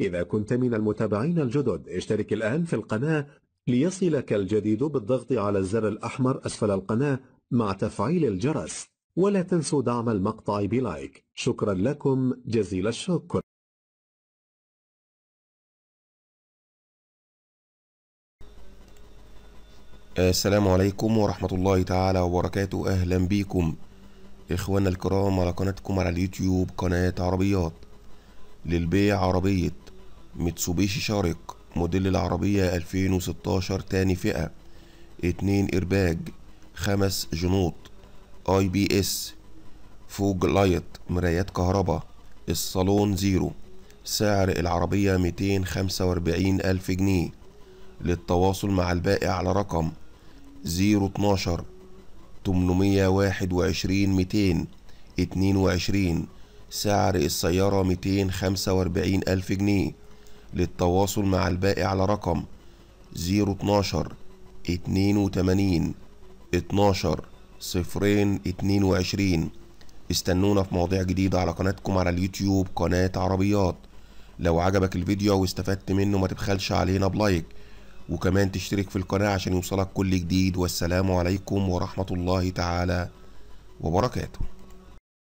إذا كنت من المتابعين الجدد اشترك الآن في القناة ليصلك الجديد بالضغط على الزر الأحمر أسفل القناة مع تفعيل الجرس ولا تنسوا دعم المقطع بلايك شكرا لكم جزيل الشكر السلام عليكم ورحمة الله تعالى وبركاته أهلا بكم إخوانا الكرام على قناتكم على اليوتيوب قناة عربيات للبيع عربية متسوبيشي شارك موديل العربية 2016 تاني فئة اتنين إرباج خمس جنوط اي بي اس فوج لايت مرايات كهرباء الصالون زيرو سعر العربية 245 ألف جنيه للتواصل مع البائع على رقم 012 821 222 سعر السيارة 245 ألف جنيه للتواصل مع البائع على رقم 012 82 12 صفرين 22 استنونا في مواضيع جديدة على قناتكم على اليوتيوب قناة عربيات لو عجبك الفيديو واستفدت منه ما تبخلش علينا بلايك وكمان تشترك في القناة عشان يوصلك كل جديد والسلام عليكم ورحمة الله تعالى وبركاته